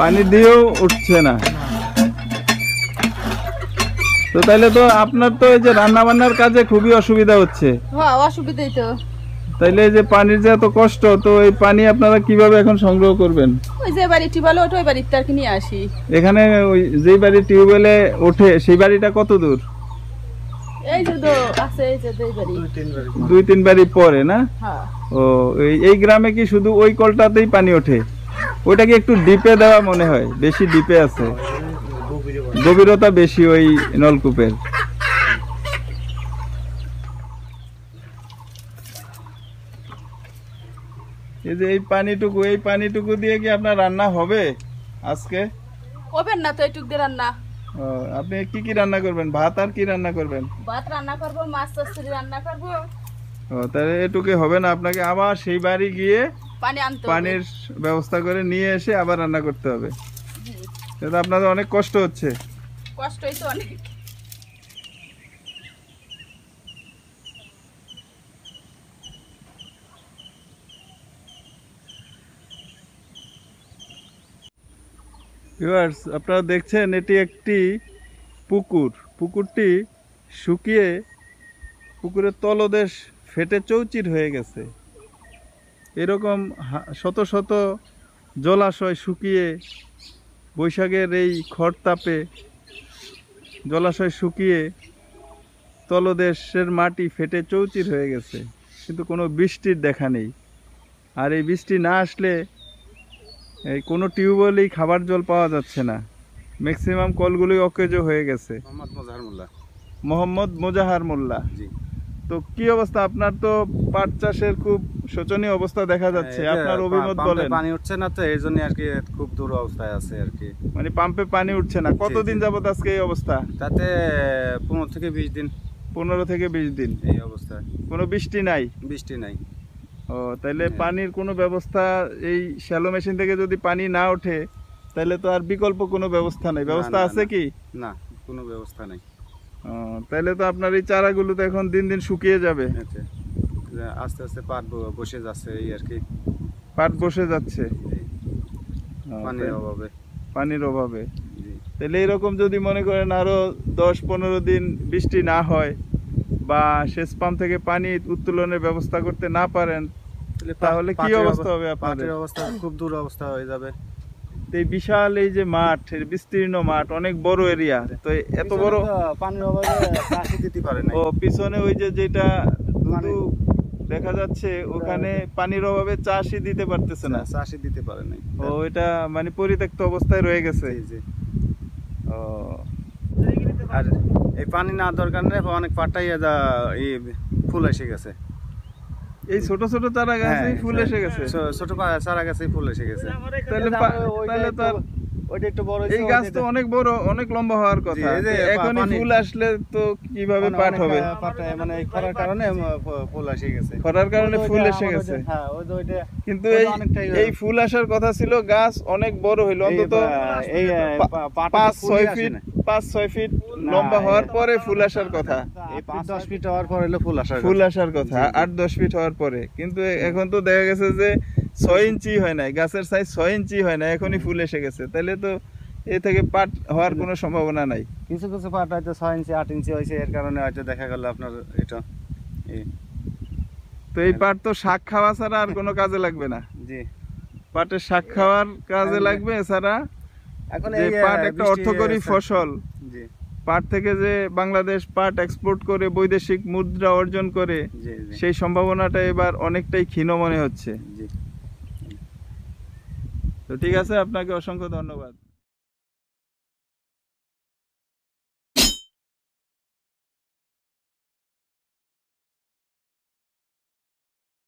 পানি দিয়েও উঠছে না তো তাহলে তো আপনার তো এই যে রান্না বান্নার কাজে খুবই অসুবিধা হচ্ছে হ্যাঁ অসুবিধাই তো তাইলে যে পানির যে এত কষ্ট তো এই পানি আপনারা কিভাবে এখন সংগ্রহ করবেন ওই যে বাড়ি টিউবওয়েল ওঠে ওই বাড়ির তার নিয়ে আসি এখানে ওই যেই বাড়ি টিউবওয়েলে ওঠে সেই বাড়িটা কত দূর এই যে তো আছে এই যে দুই বাড়ি দুই তিন বাড়ি পরে না হ্যাঁ ও এই গ্রামে কি শুধু ওই কলটাতেই পানি ওঠে কি একটু ডিপে দেওয়া মনে হয় বেশি ডিপে আছে গভীরতা বেশি ওই নলকূপের এই যে এই পানিটুকু এই পানিটুকু দিয়ে কি আপনার রান্না হবে আজকে করবেন না তো এইটুক দিয়ে রান্না আপনি কি কি রান্না করবেন ভাত আর কি রান্না করবেন ভাত রান্না করব মাছ চচ্চড়ি রান্না করব ও তাহলে এটুকু হবে না আপনাকে আবার সেই বাড়ি গিয়ে পানির ব্যবস্থা করে নিয়ে এসে আবার রান্না করতে হবে এটা আপনাদের অনেক কষ্ট হচ্ছে অনেক আপনারা দেখছেন এটি একটি পুকুর পুকুরটি শুকিয়ে পুকুরের তলদেশ ফেটে চৌচির হয়ে গেছে এরকম শত শত জলাশয় শুকিয়ে বৈশাখের এই খড়তাপে জলাশয় শুকিয়ে তলদেশের মাটি ফেটে চৌচির হয়ে গেছে কিন্তু কোনো বৃষ্টির দেখা নেই আর এই বৃষ্টি না আসলে এই কোনো টিউবওয়েলেই খাবার জল পাওয়া যাচ্ছে না ম্যাক্সিমাম কলগুলোই অকেজো হয়ে গেছে মোহাম্মদ মোজাহার মোল্লা তো কি অবস্থা আপনার তো পাট চাষের খুব শোচনীয় অবস্থা দেখা যাচ্ছে আপনার অভিমত বলেন পানি উঠছে না তো এই জন্য আর কি খুব দূর অবস্থায় আছে আর কি মানে পাম্পে পানি উঠছে না কতদিন যাবত আজকে এই অবস্থা তাতে পনেরো থেকে বিশ দিন পনেরো থেকে বিশ দিন এই অবস্থা কোনো বৃষ্টি নাই বৃষ্টি নাই ও তাহলে হ্যাঁ। পানির কোনো ব্যবস্থা এই শ্যালো মেশিন থেকে যদি পানি না ওঠে তাহলে তো আর বিকল্প কোনো ব্যবস্থা নেই ব্যবস্থা আছে কি না কোনো ব্যবস্থা নেই তাহলে তো আপনার এই চারাগুলো তো এখন দিন দিন শুকিয়ে যাবে আস্তে আস্তে পাট বসে যাচ্ছে এই আর কি পাট বসে যাচ্ছে পানির অভাবে পানির অভাবে তাহলে এরকম যদি মনে করেন আরো দশ পনেরো দিন বৃষ্টি না হয় বা সেচ পাম্প থেকে পানি উত্তোলনের ব্যবস্থা করতে না পারেন তাহলে কি অবস্থা হবে আপনাদের অবস্থা খুব দূর অবস্থা হয়ে যাবে এই বিশাল এই যে মাঠ বিস্তীর্ণ মাঠ অনেক বড় এরিয়া তো এত বড় পানির অভাবে দিতে পারে না ও পিছনে ওই যে যেটা দেখা যাচ্ছে ওখানে পানির অভাবে চাষই দিতে পারতেছে না চাষই দিতে পারে না ও এটা মানে পরিত্যক্ত অবস্থায় রয়ে গেছে ও আর এই পানি না দরকার নেই অনেক পাটাই যা এই ফুল এসে গেছে এই ছোট ছোট চারা গাছ হ্যাঁ, ফুল এসে গেছে ছোট চারা গাছে ফুল এসে গেছে তাহলে তাহলে ওটা একটু বড় এই গাছ তো অনেক বড় অনেক লম্বা হওয়ার কথা এখনই ফুল আসলে তো কিভাবে মানে পাট হবে মানে খরার কারণে ফুল এসে গেছে খরার কারণে ফুল এসে গেছে হ্যাঁ, কিন্তু এই ফুল আসার কথা ছিল গাছ অনেক বড় হইলো অন্তত এই পাঁচ ছয় ফিট পাঁচ ছয় ফিট লম্বা হওয়ার পরে ফুল আসার কথা দশ ফিট হওয়ার পরে ফুল আসার ফুল আসার কথা আট দশ ফিট হওয়ার পরে কিন্তু এখন তো দেখা গেছে যে ছয় ইঞ্চি হয় নাই গাছের সাইজ ছয় ইঞ্চি হয় না এখনই ফুল এসে গেছে তাহলে তো এ থেকে পাট হওয়ার কোনো সম্ভাবনা নাই কিছু কিছু পাট হয়তো ছয় ইঞ্চি আট ইঞ্চি হয়েছে এর কারণে হয়তো দেখা গেল আপনার এটা তো এই পাট তো শাক খাওয়া ছাড়া আর কোনো কাজে লাগবে না জি পাটের শাক খাওয়ার কাজে লাগবে এছাড়া এখন এই পাট একটা অর্থকরী ফসল জি পাট থেকে যে বাংলাদেশ পাট এক্সপোর্ট করে বৈদেশিক মুদ্রা অর্জন করে সেই সম্ভাবনাটা এবার অনেকটাই ক্ষীণ মনে হচ্ছে তো ঠিক আছে আপনাকে অসংখ্য ধন্যবাদ